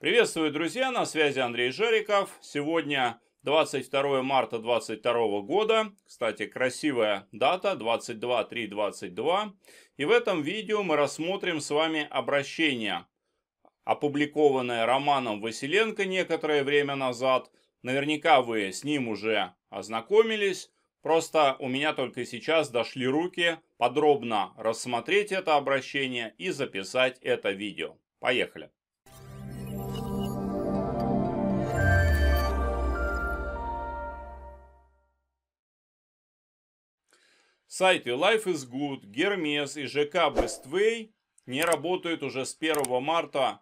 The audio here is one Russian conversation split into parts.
Приветствую, друзья, на связи Андрей Жариков. Сегодня 22 марта 2022 года. Кстати, красивая дата 22.3.22. И в этом видео мы рассмотрим с вами обращение, опубликованное Романом Василенко некоторое время назад. Наверняка вы с ним уже ознакомились. Просто у меня только сейчас дошли руки подробно рассмотреть это обращение и записать это видео. Поехали! Сайты Life is Good, Гермес и ЖК Бествей не работают уже с 1 марта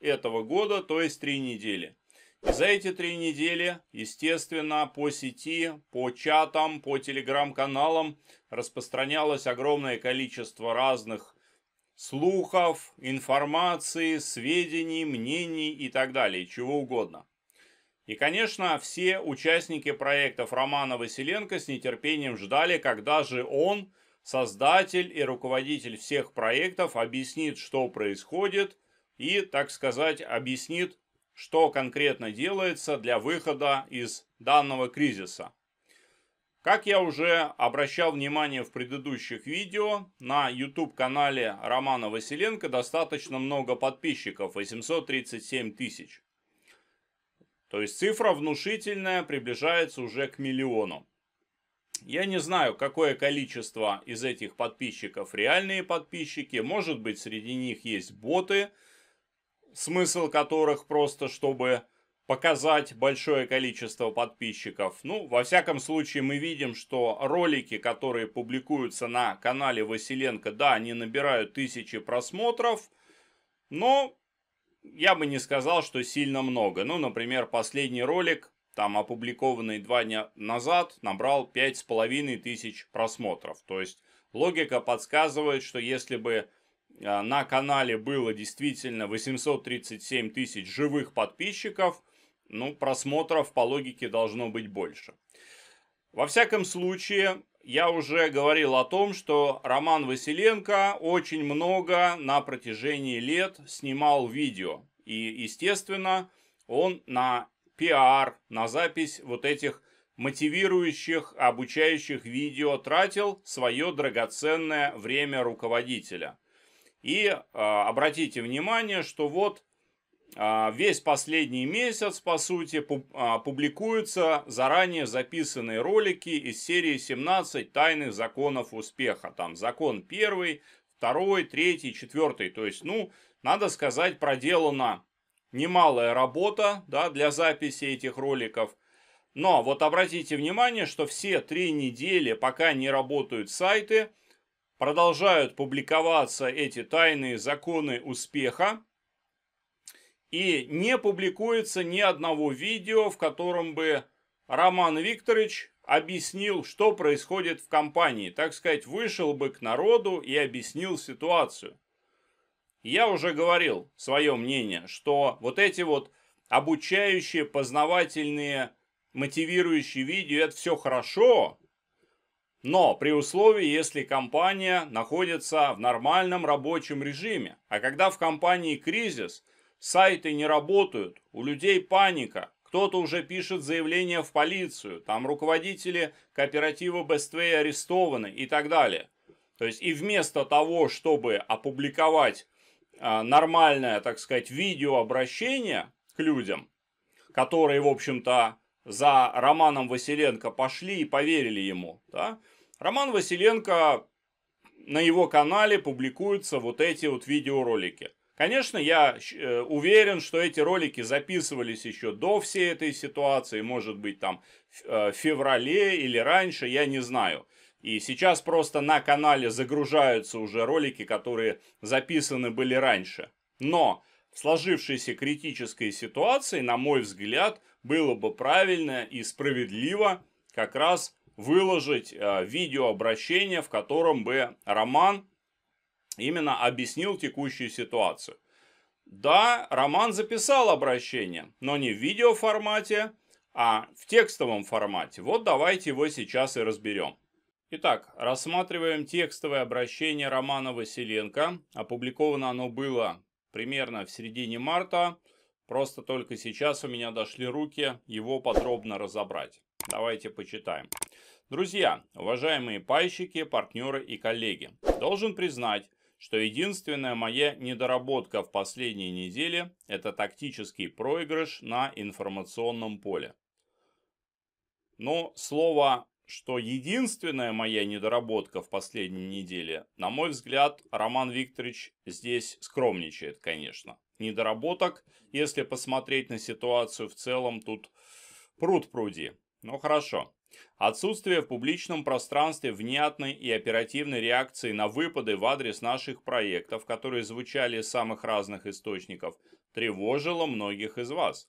этого года, то есть три недели. И за эти три недели, естественно, по сети, по чатам, по телеграм-каналам распространялось огромное количество разных слухов, информации, сведений, мнений и так далее, чего угодно. И, конечно, все участники проектов Романа Василенко с нетерпением ждали, когда же он, создатель и руководитель всех проектов, объяснит, что происходит и, так сказать, объяснит, что конкретно делается для выхода из данного кризиса. Как я уже обращал внимание в предыдущих видео, на YouTube-канале Романа Василенко достаточно много подписчиков, 837 тысяч. То есть цифра внушительная приближается уже к миллиону. Я не знаю, какое количество из этих подписчиков реальные подписчики. Может быть, среди них есть боты, смысл которых просто, чтобы показать большое количество подписчиков. Ну, во всяком случае, мы видим, что ролики, которые публикуются на канале Василенко, да, они набирают тысячи просмотров, но я бы не сказал, что сильно много. Ну, например, последний ролик, там опубликованный два дня назад, набрал пять с половиной тысяч просмотров. То есть логика подсказывает, что если бы а, на канале было действительно 837 тысяч живых подписчиков, ну, просмотров по логике должно быть больше. Во всяком случае, я уже говорил о том, что Роман Василенко очень много на протяжении лет снимал видео. И, естественно, он на пиар, на запись вот этих мотивирующих, обучающих видео тратил свое драгоценное время руководителя. И э, обратите внимание, что вот а, весь последний месяц, по сути, а, публикуются заранее записанные ролики из серии 17 тайных законов успеха. Там закон первый, второй, третий, четвертый. То есть, ну, надо сказать, проделана немалая работа да, для записи этих роликов. Но вот обратите внимание, что все три недели, пока не работают сайты, продолжают публиковаться эти тайные законы успеха. И не публикуется ни одного видео, в котором бы Роман Викторович объяснил, что происходит в компании. Так сказать, вышел бы к народу и объяснил ситуацию. Я уже говорил свое мнение, что вот эти вот обучающие, познавательные, мотивирующие видео, это все хорошо, но при условии, если компания находится в нормальном рабочем режиме. А когда в компании кризис – Сайты не работают, у людей паника, кто-то уже пишет заявление в полицию, там руководители кооператива Бествей арестованы и так далее. То есть и вместо того, чтобы опубликовать э, нормальное, так сказать, видеообращение к людям, которые, в общем-то, за Романом Василенко пошли и поверили ему, да, Роман Василенко на его канале публикуются вот эти вот видеоролики – Конечно, я э, уверен, что эти ролики записывались еще до всей этой ситуации, может быть, там э, в феврале или раньше, я не знаю. И сейчас просто на канале загружаются уже ролики, которые записаны были раньше. Но в сложившейся критической ситуации, на мой взгляд, было бы правильно и справедливо как раз выложить э, видеообращение, в котором бы Роман именно объяснил текущую ситуацию. Да, Роман записал обращение, но не в видеоформате, а в текстовом формате. Вот давайте его сейчас и разберем. Итак, рассматриваем текстовое обращение Романа Василенко. Опубликовано оно было примерно в середине марта. Просто только сейчас у меня дошли руки его подробно разобрать. Давайте почитаем. Друзья, уважаемые пайщики, партнеры и коллеги, должен признать, что единственная моя недоработка в последние недели – это тактический проигрыш на информационном поле. Но слово, что единственная моя недоработка в последние недели, на мой взгляд, Роман Викторович здесь скромничает, конечно. Недоработок, если посмотреть на ситуацию в целом, тут пруд пруди. Ну хорошо. Отсутствие в публичном пространстве внятной и оперативной реакции на выпады в адрес наших проектов, которые звучали из самых разных источников, тревожило многих из вас.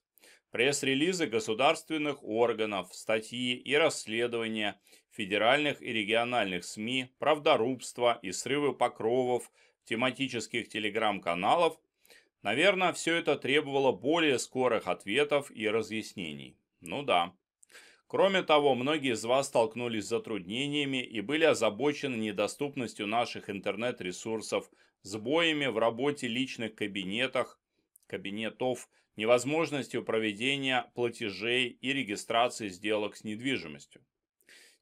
Пресс-релизы государственных органов, статьи и расследования, федеральных и региональных СМИ, правдорубство и срывы покровов, тематических телеграм-каналов Наверное, все это требовало более скорых ответов и разъяснений. Ну да, Кроме того, многие из вас столкнулись с затруднениями и были озабочены недоступностью наших интернет-ресурсов, сбоями в работе личных кабинетах, кабинетов, невозможностью проведения платежей и регистрации сделок с недвижимостью.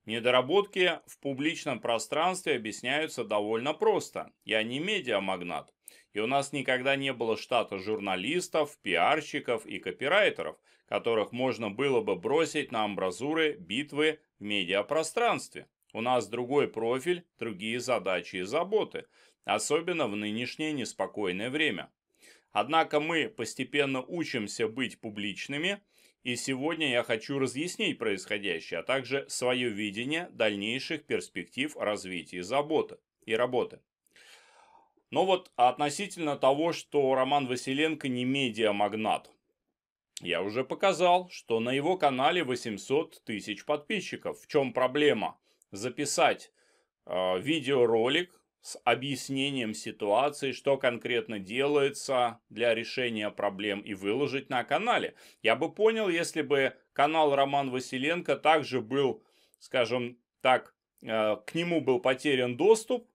Недоработки в публичном пространстве объясняются довольно просто. Я не медиамагнат, и у нас никогда не было штата журналистов, пиарщиков и копирайтеров, которых можно было бы бросить на амбразуры битвы в медиапространстве. У нас другой профиль, другие задачи и заботы, особенно в нынешнее неспокойное время. Однако мы постепенно учимся быть публичными, и сегодня я хочу разъяснить происходящее, а также свое видение дальнейших перспектив развития заботы и работы. Но вот относительно того, что Роман Василенко не медиамагнат. Я уже показал, что на его канале 800 тысяч подписчиков. В чем проблема? Записать э, видеоролик с объяснением ситуации, что конкретно делается для решения проблем и выложить на канале. Я бы понял, если бы канал Роман Василенко также был, скажем так, э, к нему был потерян доступ,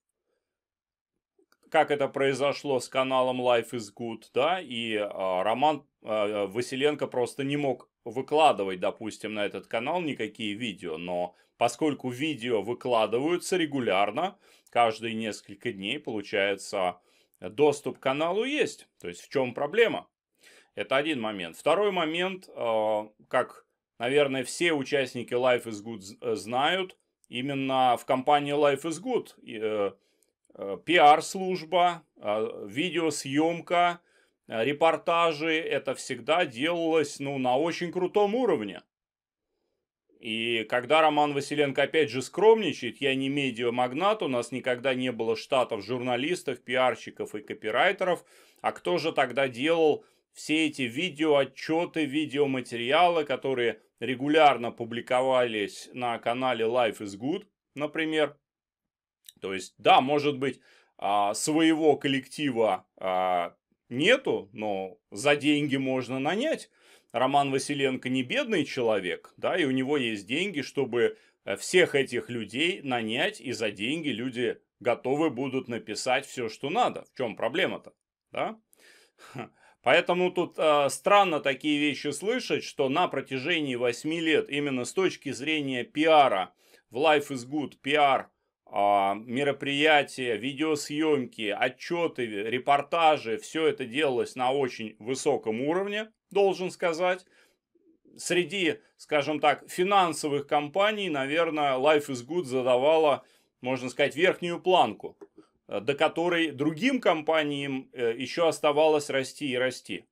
как это произошло с каналом Life is Good, да, и э, Роман э, Василенко просто не мог выкладывать, допустим, на этот канал никакие видео, но поскольку видео выкладываются регулярно, каждые несколько дней, получается, доступ к каналу есть. То есть в чем проблема? Это один момент. Второй момент, э, как, наверное, все участники Life is Good э, знают, именно в компании Life is Good э, Э, пиар-служба, э, видеосъемка, э, репортажи, это всегда делалось ну, на очень крутом уровне. И когда Роман Василенко опять же скромничает, я не медиамагнат, у нас никогда не было штатов журналистов, пиарщиков и копирайтеров, а кто же тогда делал все эти видеоотчеты, видеоматериалы, которые регулярно публиковались на канале Life is Good, например – то есть, да, может быть, а, своего коллектива а, нету, но за деньги можно нанять. Роман Василенко не бедный человек, да, и у него есть деньги, чтобы э, всех этих людей нанять, и за деньги люди готовы будут написать все, что надо. В чем проблема-то, да? Поэтому тут э, странно такие вещи слышать, что на протяжении 8 лет именно с точки зрения пиара в Life is Good пиар а, мероприятия, видеосъемки, отчеты, репортажи, все это делалось на очень высоком уровне, должен сказать. Среди, скажем так, финансовых компаний, наверное, Life is Good задавала, можно сказать, верхнюю планку, э, до которой другим компаниям э, еще оставалось расти и расти.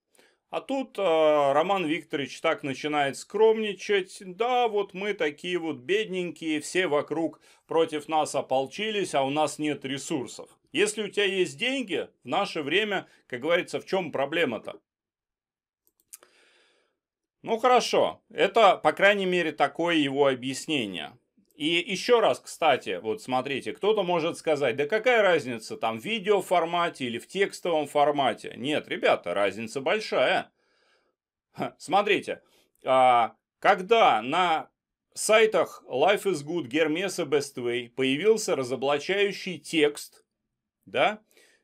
А тут э, Роман Викторович так начинает скромничать. Да, вот мы такие вот бедненькие, все вокруг против нас ополчились, а у нас нет ресурсов. Если у тебя есть деньги, в наше время, как говорится, в чем проблема-то? Ну хорошо, это, по крайней мере, такое его объяснение. И еще раз, кстати, вот смотрите, кто-то может сказать, да какая разница там в видеоформате или в текстовом формате? Нет, ребята, разница большая. смотрите, а, когда на сайтах Life is Good, Hermes и Bestway появился разоблачающий текст, да,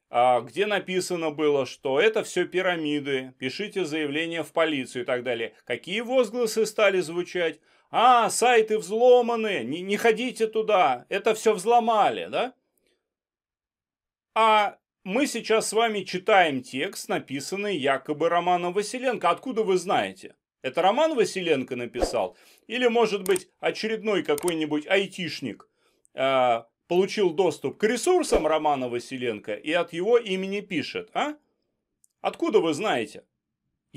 а, где написано было, что это все пирамиды, пишите заявление в полицию и так далее. Какие возгласы стали звучать? а, сайты взломаны, не, не ходите туда, это все взломали, да? А мы сейчас с вами читаем текст, написанный якобы Романом Василенко. Откуда вы знаете? Это Роман Василенко написал? Или, может быть, очередной какой-нибудь айтишник э, получил доступ к ресурсам Романа Василенко и от его имени пишет, а? Откуда вы знаете?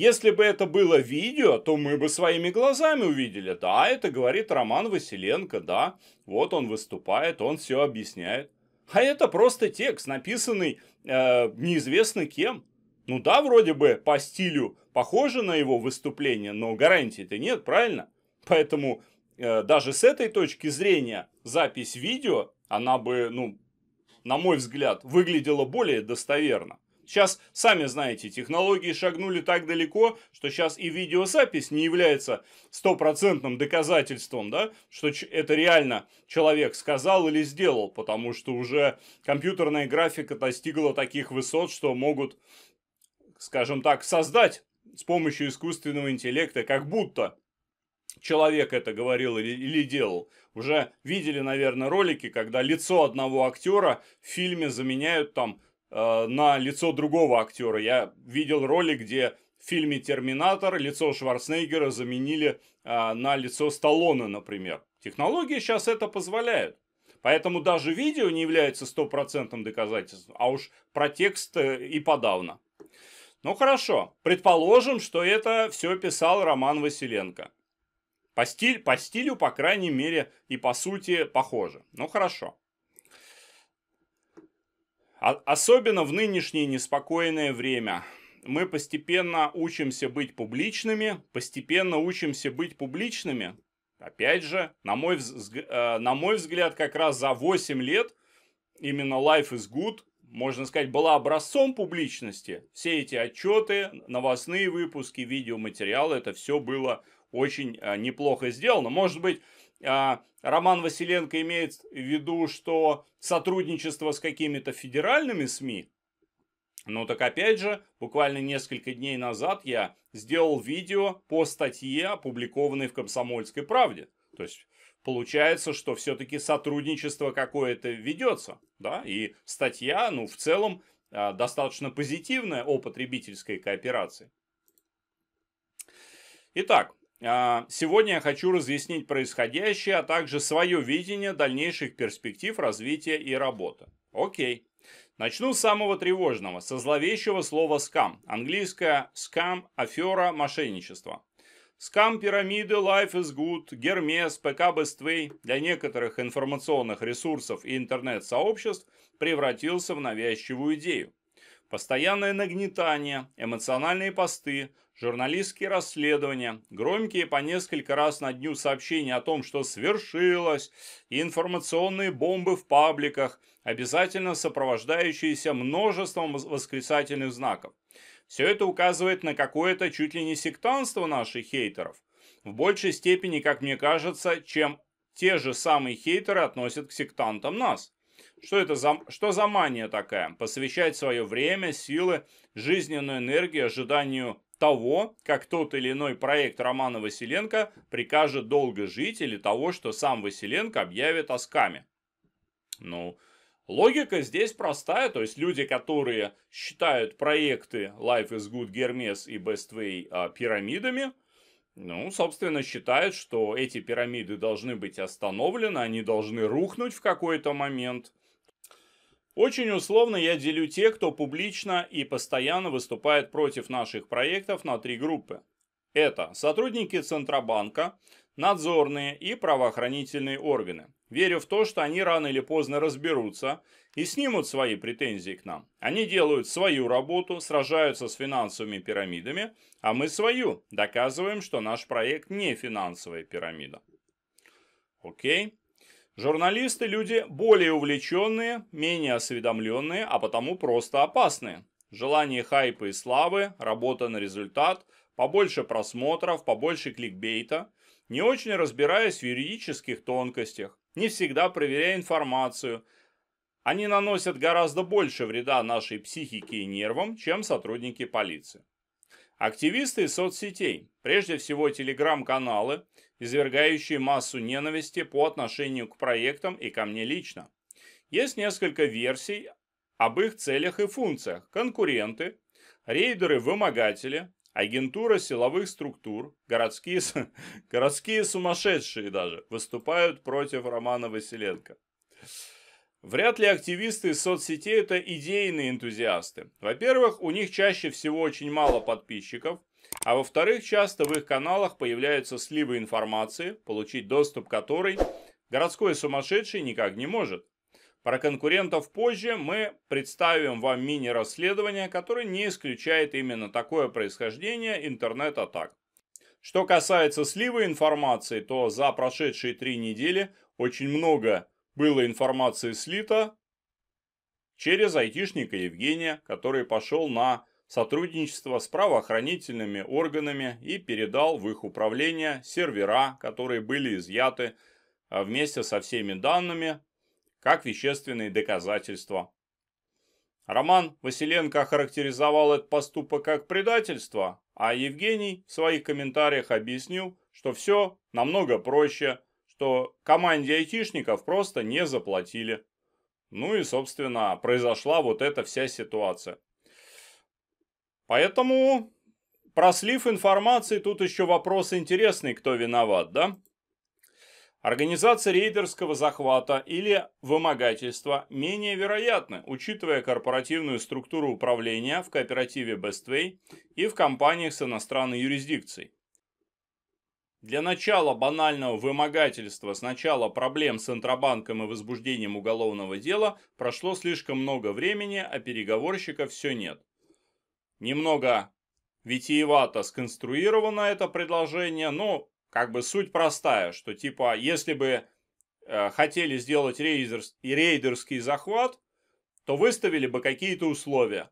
Если бы это было видео, то мы бы своими глазами увидели. Да, это говорит Роман Василенко, да. Вот он выступает, он все объясняет. А это просто текст, написанный э, неизвестно кем. Ну да, вроде бы по стилю похоже на его выступление, но гарантии то нет, правильно? Поэтому э, даже с этой точки зрения запись видео, она бы, ну, на мой взгляд, выглядела более достоверно. Сейчас, сами знаете, технологии шагнули так далеко, что сейчас и видеозапись не является стопроцентным доказательством, да, что это реально человек сказал или сделал, потому что уже компьютерная графика достигла таких высот, что могут, скажем так, создать с помощью искусственного интеллекта, как будто человек это говорил или, или делал. Уже видели, наверное, ролики, когда лицо одного актера в фильме заменяют там Э, на лицо другого актера. Я видел ролик, где в фильме «Терминатор» лицо Шварценеггера заменили э, на лицо Сталлоне, например. Технологии сейчас это позволяют. Поэтому даже видео не является стопроцентным доказательством, а уж про текст э, и подавно. Ну хорошо, предположим, что это все писал Роман Василенко. По, стиль, по стилю, по крайней мере, и по сути похоже. Ну хорошо. Особенно в нынешнее неспокойное время. Мы постепенно учимся быть публичными, постепенно учимся быть публичными. Опять же, на мой, вз... Э, на мой взгляд, как раз за 8 лет именно Life is Good, можно сказать, была образцом публичности. Все эти отчеты, новостные выпуски, видеоматериалы, это все было очень э, неплохо сделано. Может быть, э, Роман Василенко имеет в виду, что сотрудничество с какими-то федеральными СМИ, ну так опять же, буквально несколько дней назад я сделал видео по статье, опубликованной в «Комсомольской правде». То есть получается, что все-таки сотрудничество какое-то ведется, да, и статья, ну, в целом, а, достаточно позитивная о потребительской кооперации. Итак, а, сегодня я хочу разъяснить происходящее, а также свое видение дальнейших перспектив развития и работы. Окей. Начну с самого тревожного, со зловещего слова «скам». Английское «скам», «афера», «мошенничество». Скам пирамиды, Life is Good, Гермес, ПК быстрый для некоторых информационных ресурсов и интернет-сообществ превратился в навязчивую идею. Постоянное нагнетание, эмоциональные посты, Журналистские расследования, громкие по несколько раз на дню сообщения о том, что свершилось, и информационные бомбы в пабликах, обязательно сопровождающиеся множеством восклицательных знаков. Все это указывает на какое-то чуть ли не сектанство наших хейтеров. В большей степени, как мне кажется, чем те же самые хейтеры относят к сектантам нас. Что это за, что за мания такая? Посвящать свое время, силы, жизненную энергию ожиданию того, как тот или иной проект Романа Василенко прикажет долго жить или того, что сам Василенко объявит о скаме. Ну, логика здесь простая, то есть люди, которые считают проекты Life is Good, Гермес и Bestway а, пирамидами, ну, собственно, считают, что эти пирамиды должны быть остановлены, они должны рухнуть в какой-то момент, очень условно я делю те, кто публично и постоянно выступает против наших проектов на три группы. Это сотрудники Центробанка, надзорные и правоохранительные органы. Верю в то, что они рано или поздно разберутся и снимут свои претензии к нам. Они делают свою работу, сражаются с финансовыми пирамидами, а мы свою, доказываем, что наш проект не финансовая пирамида. Окей. Журналисты – люди более увлеченные, менее осведомленные, а потому просто опасные. Желание хайпа и славы, работа на результат, побольше просмотров, побольше кликбейта, не очень разбираясь в юридических тонкостях, не всегда проверяя информацию. Они наносят гораздо больше вреда нашей психике и нервам, чем сотрудники полиции. Активисты из соцсетей. Прежде всего, телеграм-каналы, извергающие массу ненависти по отношению к проектам и ко мне лично. Есть несколько версий об их целях и функциях. Конкуренты, рейдеры-вымогатели, агентура силовых структур, городские, городские сумасшедшие даже, выступают против Романа Василенко. Вряд ли активисты из соцсетей это идейные энтузиасты. Во-первых, у них чаще всего очень мало подписчиков, а во-вторых, часто в их каналах появляются сливы информации, получить доступ к которой городской сумасшедший никак не может. Про конкурентов позже мы представим вам мини-расследование, которое не исключает именно такое происхождение интернет-атак. Что касается сливы информации, то за прошедшие три недели очень много было информации слито через айтишника Евгения, который пошел на сотрудничество с правоохранительными органами и передал в их управление сервера, которые были изъяты а, вместе со всеми данными, как вещественные доказательства. Роман Василенко охарактеризовал этот поступок как предательство, а Евгений в своих комментариях объяснил, что все намного проще, что команде айтишников просто не заплатили. Ну и, собственно, произошла вот эта вся ситуация. Поэтому про слив информации тут еще вопрос интересный, кто виноват, да? Организация рейдерского захвата или вымогательства менее вероятна, учитывая корпоративную структуру управления в кооперативе Bestway и в компаниях с иностранной юрисдикцией. Для начала банального вымогательства с начала проблем с Центробанком и возбуждением уголовного дела прошло слишком много времени, а переговорщиков все нет. Немного витиевато сконструировано это предложение, но ну, как бы суть простая, что типа если бы э, хотели сделать рейдерс, рейдерский захват, то выставили бы какие-то условия.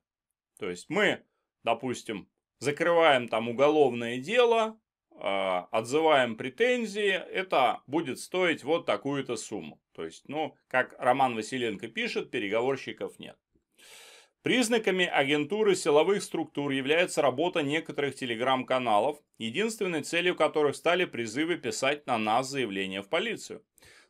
То есть мы, допустим, закрываем там уголовное дело, э, отзываем претензии, это будет стоить вот такую-то сумму. То есть, ну, как Роман Василенко пишет, переговорщиков нет. Признаками агентуры силовых структур является работа некоторых телеграм-каналов, единственной целью которых стали призывы писать на нас заявления в полицию.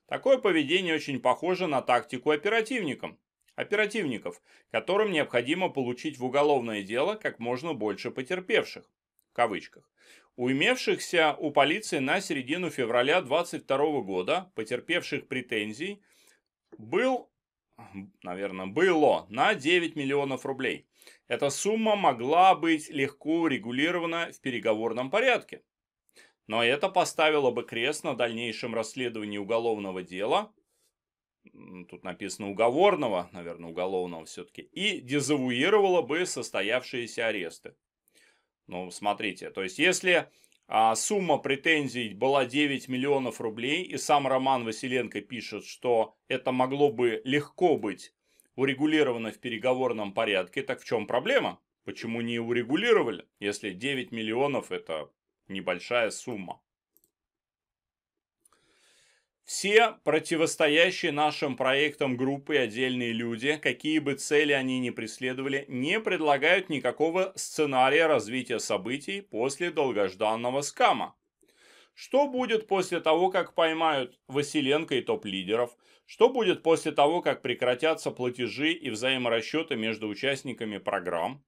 Такое поведение очень похоже на тактику оперативникам, оперативников, которым необходимо получить в уголовное дело как можно больше потерпевших, в кавычках. Уймевшихся у полиции на середину февраля 2022 года, потерпевших претензий, был наверное, было на 9 миллионов рублей. Эта сумма могла быть легко регулирована в переговорном порядке. Но это поставило бы крест на дальнейшем расследовании уголовного дела. Тут написано уговорного, наверное, уголовного все-таки. И дезавуировало бы состоявшиеся аресты. Ну, смотрите, то есть если а сумма претензий была 9 миллионов рублей, и сам Роман Василенко пишет, что это могло бы легко быть урегулировано в переговорном порядке. Так в чем проблема? Почему не урегулировали, если 9 миллионов это небольшая сумма? Все противостоящие нашим проектам группы и отдельные люди, какие бы цели они ни преследовали, не предлагают никакого сценария развития событий после долгожданного скама. Что будет после того, как поймают Василенко и топ-лидеров? Что будет после того, как прекратятся платежи и взаиморасчеты между участниками программ?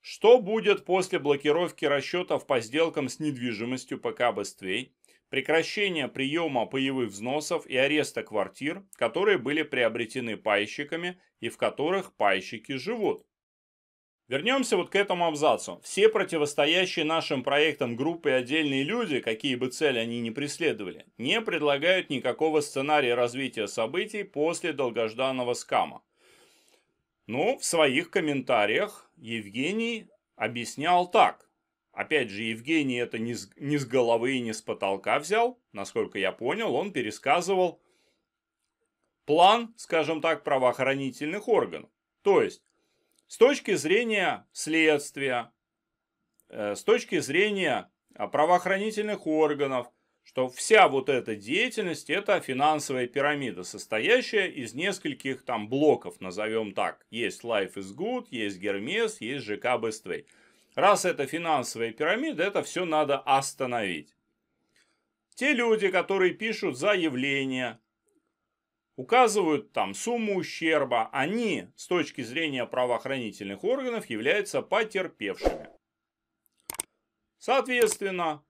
Что будет после блокировки расчетов по сделкам с недвижимостью ПК «Быстрей»? прекращение приема паевых взносов и ареста квартир, которые были приобретены пайщиками и в которых пайщики живут. Вернемся вот к этому абзацу. Все противостоящие нашим проектам группы и отдельные люди, какие бы цели они ни преследовали, не предлагают никакого сценария развития событий после долгожданного скама. Но ну, в своих комментариях Евгений объяснял так. Опять же, Евгений это не с, не с головы и не с потолка взял. Насколько я понял, он пересказывал план, скажем так, правоохранительных органов. То есть, с точки зрения следствия, э, с точки зрения а, правоохранительных органов, что вся вот эта деятельность – это финансовая пирамида, состоящая из нескольких там блоков, назовем так. Есть Life is Good, есть Гермес, есть ЖК Быстрый. Раз это финансовая пирамида, это все надо остановить. Те люди, которые пишут заявления, указывают там сумму ущерба, они с точки зрения правоохранительных органов являются потерпевшими. Соответственно,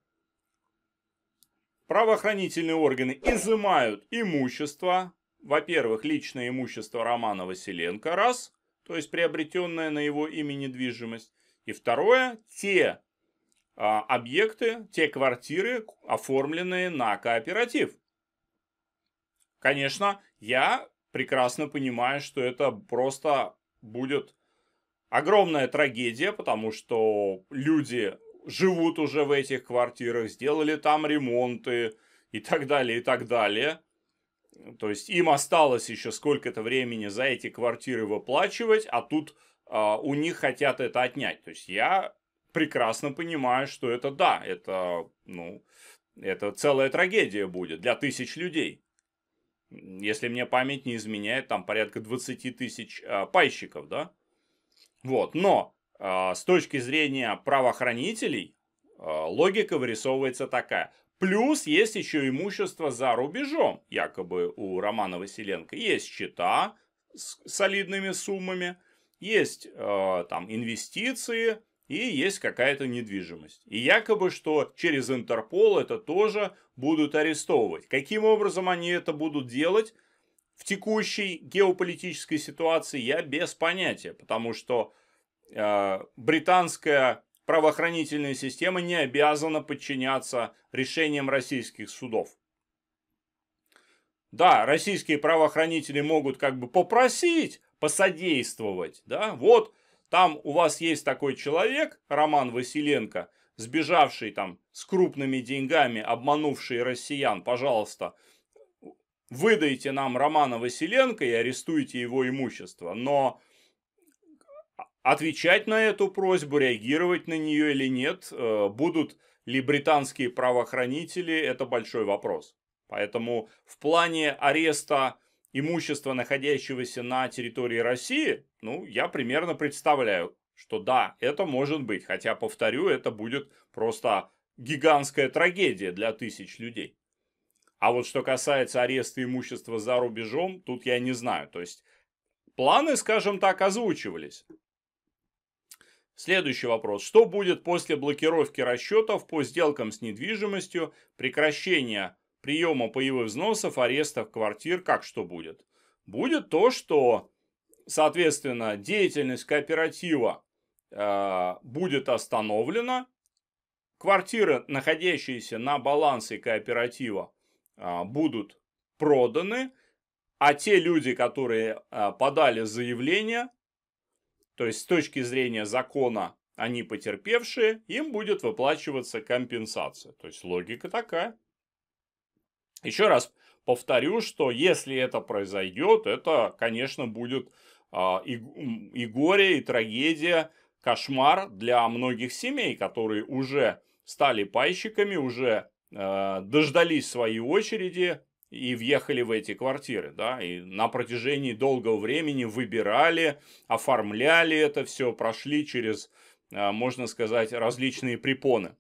правоохранительные органы изымают имущество, во-первых, личное имущество Романа Василенко, раз, то есть приобретенная на его имя недвижимость, и второе, те а, объекты, те квартиры, оформленные на кооператив. Конечно, я прекрасно понимаю, что это просто будет огромная трагедия, потому что люди живут уже в этих квартирах, сделали там ремонты и так далее, и так далее. То есть им осталось еще сколько-то времени за эти квартиры выплачивать, а тут а, у них хотят это отнять. То есть я прекрасно понимаю, что это да, это, ну, это целая трагедия будет для тысяч людей. Если мне память не изменяет, там порядка 20 тысяч э, пайщиков, да? Вот, но э, с точки зрения правоохранителей э, логика вырисовывается такая. Плюс есть еще имущество за рубежом, якобы у Романа Василенко. Есть счета с солидными суммами – есть э, там инвестиции и есть какая-то недвижимость. И якобы, что через Интерпол это тоже будут арестовывать. Каким образом они это будут делать в текущей геополитической ситуации, я без понятия. Потому что э, британская правоохранительная система не обязана подчиняться решениям российских судов. Да, российские правоохранители могут как бы попросить посодействовать, да, вот там у вас есть такой человек, Роман Василенко, сбежавший там с крупными деньгами, обманувший россиян, пожалуйста, выдайте нам Романа Василенко и арестуйте его имущество. Но отвечать на эту просьбу, реагировать на нее или нет, э, будут ли британские правоохранители, это большой вопрос. Поэтому в плане ареста имущества, находящегося на территории России, ну, я примерно представляю, что да, это может быть. Хотя, повторю, это будет просто гигантская трагедия для тысяч людей. А вот что касается ареста имущества за рубежом, тут я не знаю. То есть планы, скажем так, озвучивались. Следующий вопрос. Что будет после блокировки расчетов по сделкам с недвижимостью, прекращения приема паевых взносов, арестов квартир, как что будет? Будет то, что, соответственно, деятельность кооператива э, будет остановлена, квартиры, находящиеся на балансе кооператива, э, будут проданы, а те люди, которые э, подали заявление, то есть с точки зрения закона они потерпевшие, им будет выплачиваться компенсация. То есть логика такая. Еще раз повторю, что если это произойдет, это, конечно, будет а, и, и горе, и трагедия, кошмар для многих семей, которые уже стали пайщиками, уже э, дождались своей очереди и въехали в эти квартиры, да, и на протяжении долгого времени выбирали, оформляли это все, прошли через, э, можно сказать, различные препоны.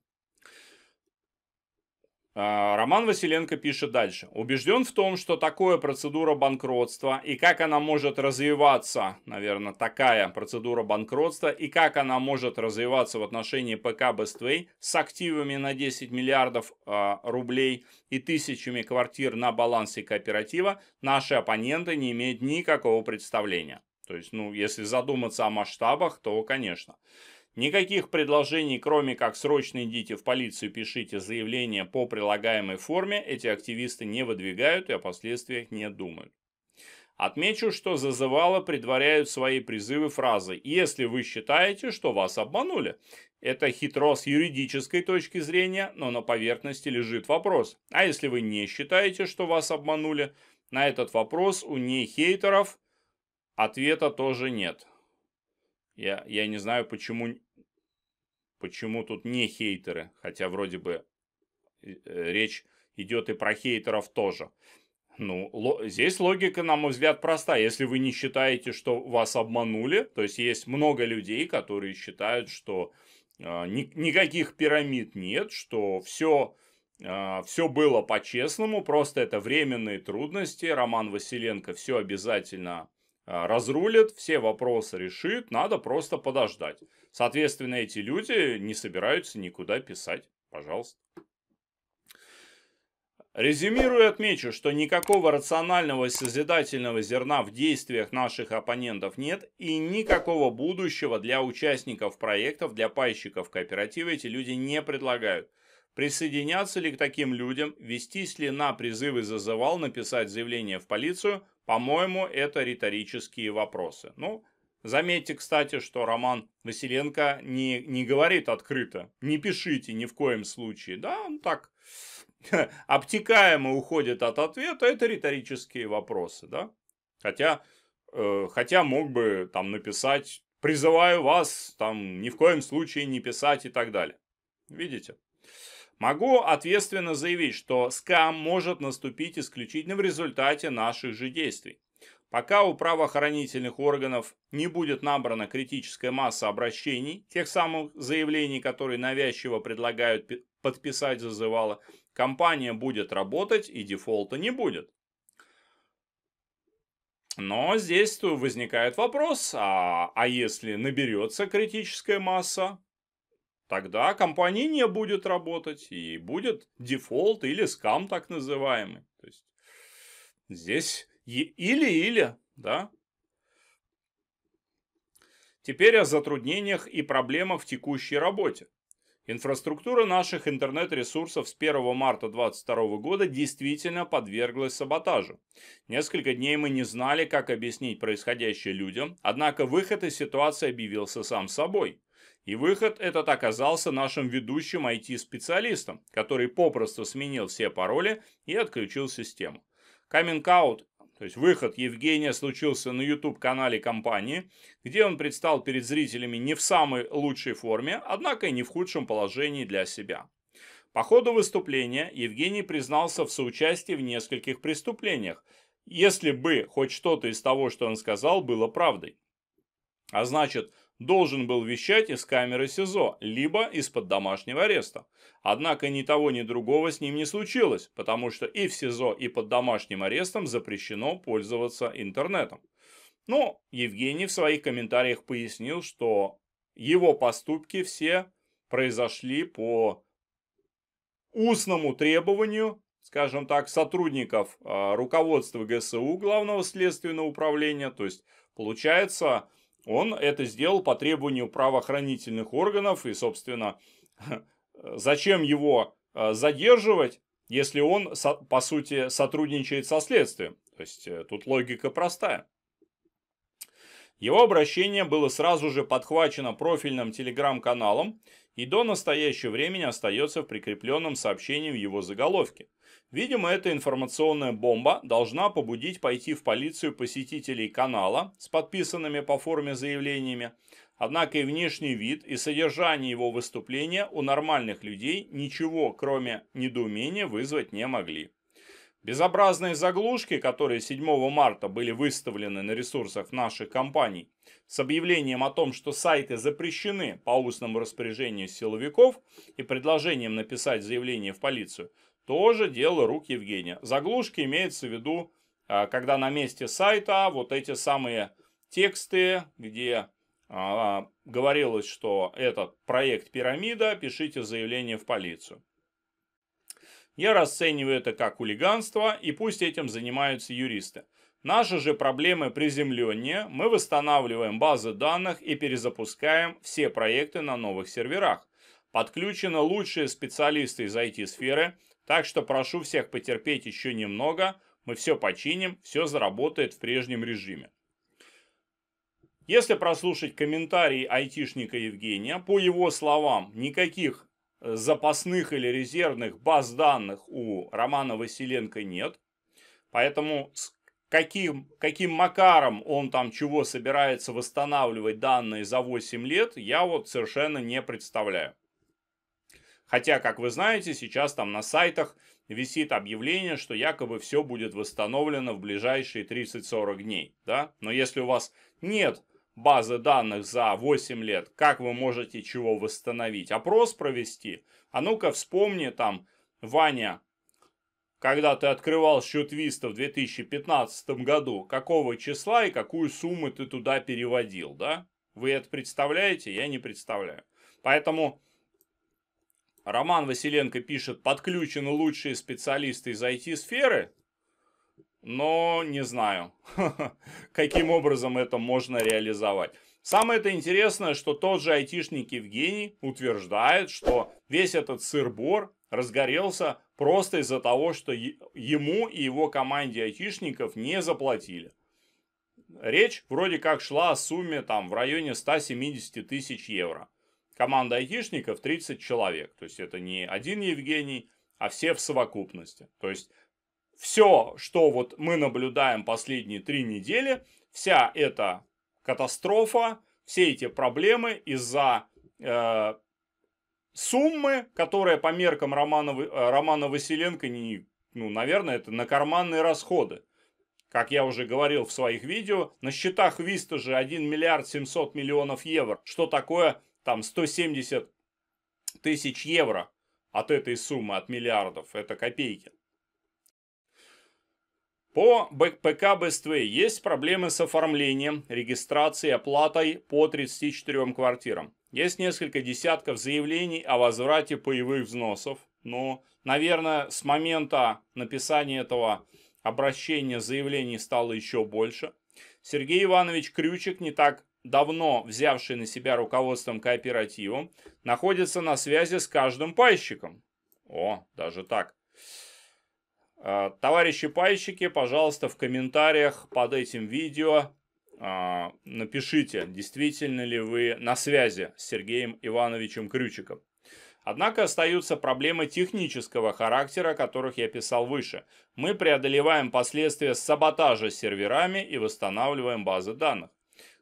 Э, Роман Василенко пишет дальше. Убежден в том, что такое процедура банкротства и как она может развиваться, наверное, такая процедура банкротства и как она может развиваться в отношении ПК Бествей с активами на 10 миллиардов э, рублей и тысячами квартир на балансе кооператива, наши оппоненты не имеют никакого представления. То есть, ну, если задуматься о масштабах, то, конечно. Никаких предложений, кроме как срочно идите в полицию, пишите заявление по прилагаемой форме, эти активисты не выдвигают и о последствиях не думают. Отмечу, что зазывало предваряют свои призывы фразы «Если вы считаете, что вас обманули». Это хитро с юридической точки зрения, но на поверхности лежит вопрос. А если вы не считаете, что вас обманули? На этот вопрос у ней хейтеров ответа тоже нет. Я, я не знаю, почему, почему тут не хейтеры, хотя вроде бы э, речь идет и про хейтеров тоже. Ну, ло- здесь логика, на мой взгляд, проста. Если вы не считаете, что вас обманули, то есть есть много людей, которые считают, что э, ни- никаких пирамид нет, что все, э, а, все было по-честному, просто это временные трудности. Роман Василенко все обязательно а, разрулит, все вопросы решит, надо просто подождать. Соответственно, эти люди не собираются никуда писать. Пожалуйста. Резюмируя, отмечу, что никакого рационального созидательного зерна в действиях наших оппонентов нет и никакого будущего для участников проектов, для пайщиков кооператива эти люди не предлагают присоединяться ли к таким людям, вестись ли на призывы зазывал, написать заявление в полицию, по-моему, это риторические вопросы. Ну, заметьте, кстати, что Роман Василенко не, не говорит открыто, не пишите ни в коем случае. Да, он так обтекаемо уходит от ответа, это риторические вопросы, да. Хотя, э, хотя мог бы там написать, призываю вас там ни в коем случае не писать и так далее. Видите? Могу ответственно заявить, что скам может наступить исключительно в результате наших же действий. Пока у правоохранительных органов не будет набрана критическая масса обращений, тех самых заявлений, которые навязчиво предлагают подписать зазывало, компания будет работать и дефолта не будет. Но здесь возникает вопрос, а, а если наберется критическая масса, Тогда компания не будет работать и будет дефолт или скам так называемый. То есть здесь или-или, да. Теперь о затруднениях и проблемах в текущей работе. Инфраструктура наших интернет-ресурсов с 1 марта 2022 года действительно подверглась саботажу. Несколько дней мы не знали, как объяснить происходящее людям, однако выход из ситуации объявился сам собой – и выход этот оказался нашим ведущим IT-специалистом, который попросту сменил все пароли и отключил систему. Каминг-аут, то есть выход Евгения, случился на YouTube-канале компании, где он предстал перед зрителями не в самой лучшей форме, однако и не в худшем положении для себя. По ходу выступления Евгений признался в соучастии в нескольких преступлениях, если бы хоть что-то из того, что он сказал, было правдой. А значит, должен был вещать из камеры СИЗО, либо из-под домашнего ареста. Однако ни того, ни другого с ним не случилось, потому что и в СИЗО, и под домашним арестом запрещено пользоваться интернетом. Но Евгений в своих комментариях пояснил, что его поступки все произошли по устному требованию, скажем так, сотрудников а, руководства ГСУ, Главного следственного управления. То есть, получается, он это сделал по требованию правоохранительных органов и, собственно, зачем его э, задерживать, если он, по сути, сотрудничает со следствием. То есть э, тут логика простая. Его обращение было сразу же подхвачено профильным телеграм-каналом и до настоящего времени остается в прикрепленном сообщении в его заголовке. Видимо, эта информационная бомба должна побудить пойти в полицию посетителей канала с подписанными по форме заявлениями, однако и внешний вид, и содержание его выступления у нормальных людей ничего, кроме недоумения, вызвать не могли. Безобразные заглушки, которые 7 марта были выставлены на ресурсах наших компаний с объявлением о том, что сайты запрещены по устному распоряжению силовиков и предложением написать заявление в полицию, тоже дело рук Евгения. Заглушки имеются в виду, а, когда на месте сайта вот эти самые тексты, где а, говорилось, что этот проект пирамида, пишите заявление в полицию. Я расцениваю это как хулиганство, и пусть этим занимаются юристы. Наши же проблемы приземленнее, мы восстанавливаем базы данных и перезапускаем все проекты на новых серверах. Подключены лучшие специалисты из IT-сферы, так что прошу всех потерпеть еще немного, мы все починим, все заработает в прежнем режиме. Если прослушать комментарии айтишника Евгения, по его словам, никаких запасных или резервных баз данных у Романа Василенко нет. Поэтому с каким, каким макаром он там чего собирается восстанавливать данные за 8 лет, я вот совершенно не представляю. Хотя, как вы знаете, сейчас там на сайтах висит объявление, что якобы все будет восстановлено в ближайшие 30-40 дней. Да? Но если у вас нет базы данных за 8 лет, как вы можете чего восстановить? Опрос провести? А ну-ка вспомни там, Ваня, когда ты открывал счет Виста в 2015 году, какого числа и какую сумму ты туда переводил, да? Вы это представляете? Я не представляю. Поэтому Роман Василенко пишет, подключены лучшие специалисты из IT-сферы но не знаю, каким образом это можно реализовать. Самое это интересное, что тот же айтишник Евгений утверждает, что весь этот сырбор разгорелся просто из-за того, что ему и его команде айтишников не заплатили. Речь вроде как шла о сумме там в районе 170 тысяч евро. Команда айтишников 30 человек, то есть это не один Евгений, а все в совокупности. То есть все, что вот мы наблюдаем последние три недели, вся эта катастрофа, все эти проблемы из-за э, суммы, которая по меркам Романа, э, Романа Василенко, не, ну, наверное, это на карманные расходы. Как я уже говорил в своих видео, на счетах Виста же 1 миллиард 700 миллионов евро. Что такое там 170 тысяч евро от этой суммы, от миллиардов? Это копейки. По БК БСТВ есть проблемы с оформлением, регистрацией, оплатой по 34 квартирам. Есть несколько десятков заявлений о возврате паевых взносов. Но, наверное, с момента написания этого обращения заявлений стало еще больше. Сергей Иванович Крючек, не так давно взявший на себя руководством кооперативом, находится на связи с каждым пайщиком. О, даже так. Э, товарищи пайщики, пожалуйста, в комментариях под этим видео э, напишите, действительно ли вы на связи с Сергеем Ивановичем Крючиком. Однако остаются проблемы технического характера, о которых я писал выше. Мы преодолеваем последствия саботажа с серверами и восстанавливаем базы данных.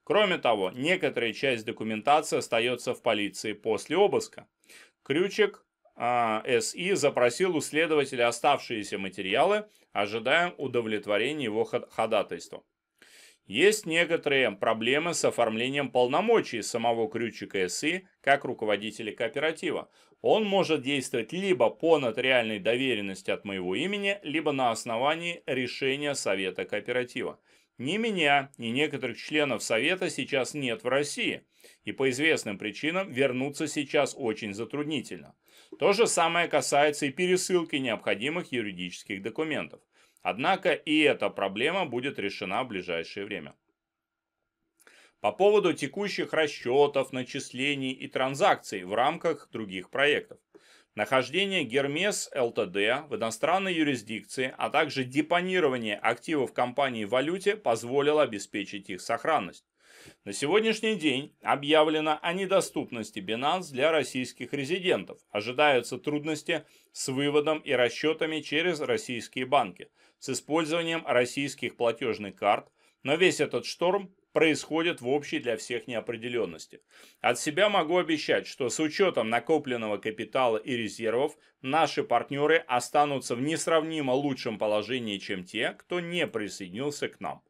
Кроме того, некоторая часть документации остается в полиции после обыска. Крючек а СИ запросил у следователя оставшиеся материалы, ожидая удовлетворения его ходатайства. Есть некоторые проблемы с оформлением полномочий самого Крючика СИ как руководителя кооператива. Он может действовать либо по нотариальной доверенности от моего имени, либо на основании решения Совета кооператива. Ни меня, ни некоторых членов Совета сейчас нет в России, и по известным причинам вернуться сейчас очень затруднительно. То же самое касается и пересылки необходимых юридических документов. Однако и эта проблема будет решена в ближайшее время. По поводу текущих расчетов, начислений и транзакций в рамках других проектов. Нахождение Гермес ЛТД в иностранной юрисдикции, а также депонирование активов компании в валюте позволило обеспечить их сохранность. На сегодняшний день объявлено о недоступности Binance для российских резидентов. Ожидаются трудности с выводом и расчетами через российские банки, с использованием российских платежных карт, но весь этот шторм происходят в общей для всех неопределенности. От себя могу обещать, что с учетом накопленного капитала и резервов наши партнеры останутся в несравнимо лучшем положении, чем те, кто не присоединился к нам.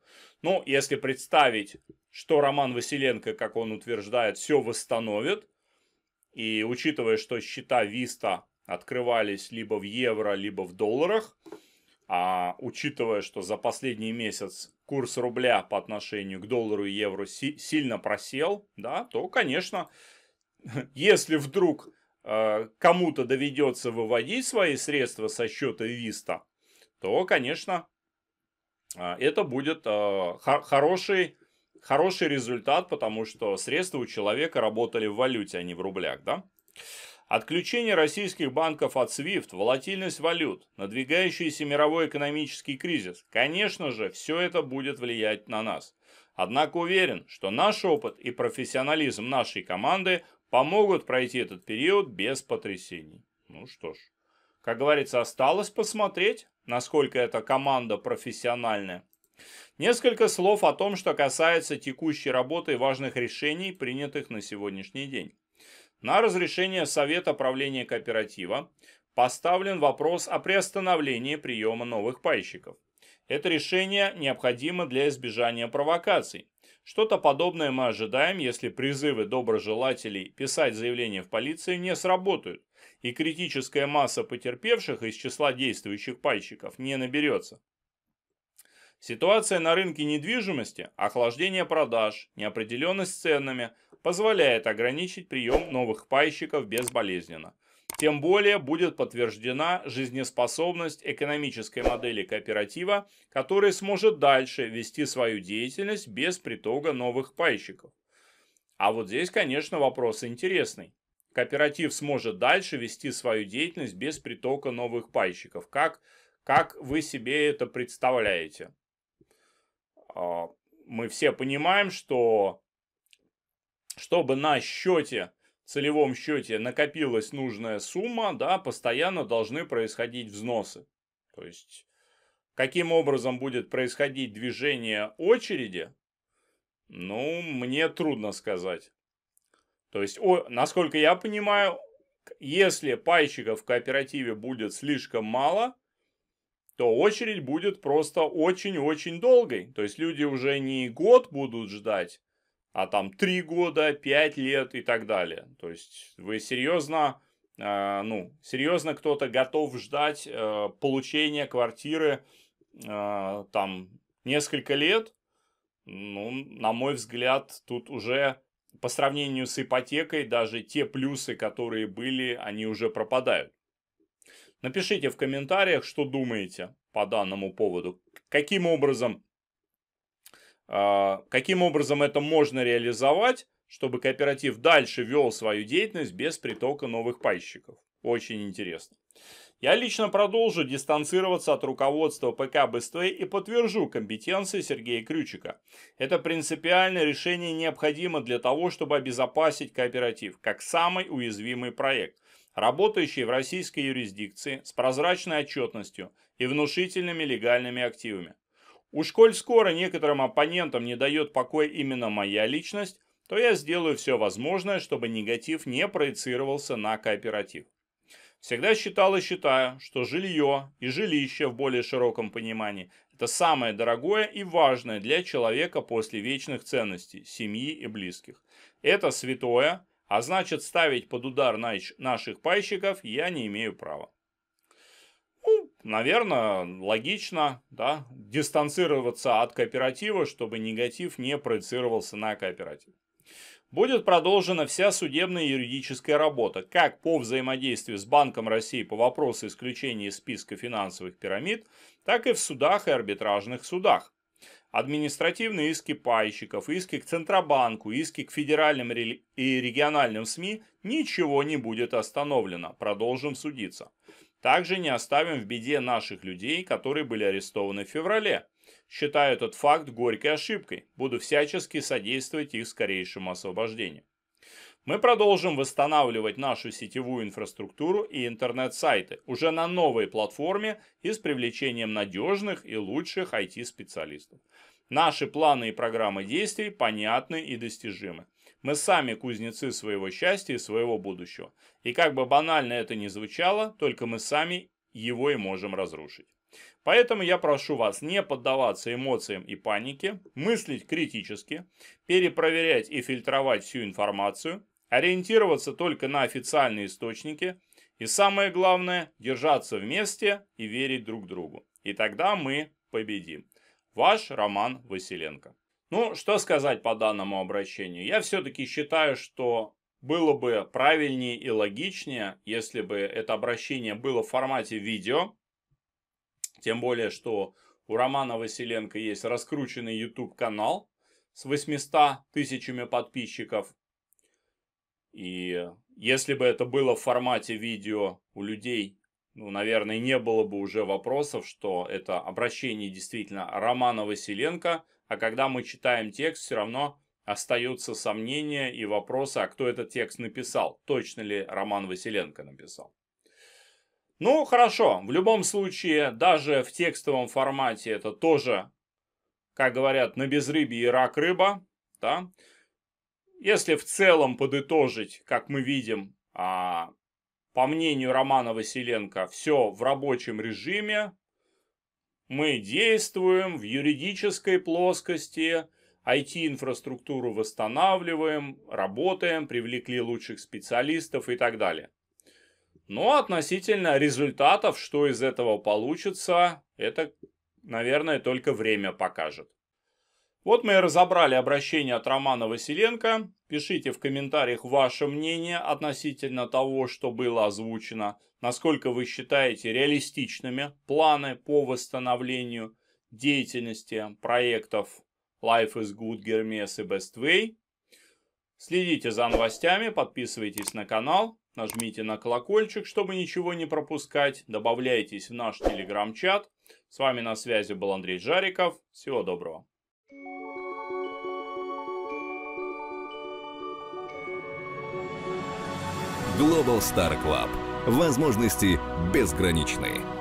Но ну, если представить, что Роман Василенко, как он утверждает, все восстановит, и учитывая, что счета Виста открывались либо в евро, либо в долларах, а учитывая, что за последний месяц курс рубля по отношению к доллару и евро си сильно просел, да, то, конечно, если вдруг э, кому-то доведется выводить свои средства со счета Виста, то, конечно, э, это будет э, хор хороший, хороший результат, потому что средства у человека работали в валюте, а не в рублях, да. Отключение российских банков от SWIFT, волатильность валют, надвигающийся мировой экономический кризис. Конечно же, все это будет влиять на нас. Однако уверен, что наш опыт и профессионализм нашей команды помогут пройти этот период без потрясений. Ну что ж, как говорится, осталось посмотреть, насколько эта команда профессиональная. Несколько слов о том, что касается текущей работы и важных решений, принятых на сегодняшний день. На разрешение Совета правления кооператива поставлен вопрос о приостановлении приема новых пайщиков. Это решение необходимо для избежания провокаций. Что-то подобное мы ожидаем, если призывы доброжелателей писать заявление в полицию не сработают, и критическая масса потерпевших из числа действующих пайщиков не наберется. Ситуация на рынке недвижимости, охлаждение продаж, неопределенность с ценами позволяет ограничить прием новых пайщиков безболезненно. Тем более будет подтверждена жизнеспособность экономической модели кооператива, который сможет дальше вести свою деятельность без притока новых пайщиков. А вот здесь, конечно, вопрос интересный. Кооператив сможет дальше вести свою деятельность без притока новых пайщиков. Как, как вы себе это представляете? А, мы все понимаем, что чтобы на счете, целевом счете накопилась нужная сумма, да, постоянно должны происходить взносы. То есть, каким образом будет происходить движение очереди, ну, мне трудно сказать. То есть, о, насколько я понимаю, если пайщиков в кооперативе будет слишком мало, то очередь будет просто очень-очень долгой. То есть люди уже не год будут ждать, а там три года, пять лет и так далее. То есть вы серьезно, э, ну, серьезно кто-то готов ждать э, получения квартиры э, там несколько лет? Ну, на мой взгляд, тут уже по сравнению с ипотекой даже те плюсы, которые были, они уже пропадают. Напишите в комментариях, что думаете по данному поводу. Каким образом, а, каким образом это можно реализовать, чтобы кооператив дальше вел свою деятельность без притока новых пайщиков. Очень интересно. Я лично продолжу дистанцироваться от руководства ПК быстрее и подтвержу компетенции Сергея Крючика. Это принципиальное решение необходимо для того, чтобы обезопасить кооператив, как самый уязвимый проект – работающие в российской юрисдикции с прозрачной отчетностью и внушительными легальными активами. Уж коль скоро некоторым оппонентам не дает покоя именно моя личность, то я сделаю все возможное, чтобы негатив не проецировался на кооператив. Всегда считал и считаю, что жилье и жилище в более широком понимании – это самое дорогое и важное для человека после вечных ценностей – семьи и близких. Это святое, а значит, ставить под удар наших пайщиков я не имею права. Ну, наверное, логично, да, дистанцироваться от кооператива, чтобы негатив не проецировался на кооператив. Будет продолжена вся судебная юридическая работа, как по взаимодействию с Банком России по вопросу исключения из списка финансовых пирамид, так и в судах и арбитражных судах. Административные иски пайщиков, иски к Центробанку, иски к федеральным и региональным СМИ – ничего не будет остановлено, продолжим судиться. Также не оставим в беде наших людей, которые были арестованы в феврале. Считаю этот факт горькой ошибкой, буду всячески содействовать их скорейшему освобождению. Мы продолжим восстанавливать нашу сетевую инфраструктуру и интернет-сайты уже на новой платформе и с привлечением надежных и лучших IT-специалистов. Наши планы и программы действий понятны и достижимы. Мы сами кузнецы своего счастья и своего будущего. И как бы банально это ни звучало, только мы сами его и можем разрушить. Поэтому я прошу вас не поддаваться эмоциям и панике, мыслить критически, перепроверять и фильтровать всю информацию, ориентироваться только на официальные источники и самое главное – держаться вместе и верить друг другу. И тогда мы победим. Ваш Роман Василенко. Ну, что сказать по данному обращению? Я все-таки считаю, что было бы правильнее и логичнее, если бы это обращение было в формате видео. Тем более, что у Романа Василенко есть раскрученный YouTube-канал с 800 тысячами подписчиков. И если бы это было в формате видео у людей, ну, наверное, не было бы уже вопросов, что это обращение действительно Романа Василенко, а когда мы читаем текст, все равно остаются сомнения и вопросы, а кто этот текст написал, точно ли Роман Василенко написал. Ну, хорошо, в любом случае, даже в текстовом формате это тоже, как говорят, на безрыбье и рак рыба, да, если в целом подытожить, как мы видим, а, по мнению Романа Василенко, все в рабочем режиме, мы действуем в юридической плоскости, IT-инфраструктуру восстанавливаем, работаем, привлекли лучших специалистов и так далее. Но относительно результатов, что из этого получится, это, наверное, только время покажет. Вот мы и разобрали обращение от Романа Василенко. Пишите в комментариях ваше мнение относительно того, что было озвучено, насколько вы считаете реалистичными планы по восстановлению деятельности проектов Life is Good, Hermes и Best Way. Следите за новостями, подписывайтесь на канал, нажмите на колокольчик, чтобы ничего не пропускать, добавляйтесь в наш телеграм-чат. С вами на связи был Андрей Жариков. Всего доброго. Global Star Club. Возможности безграничные.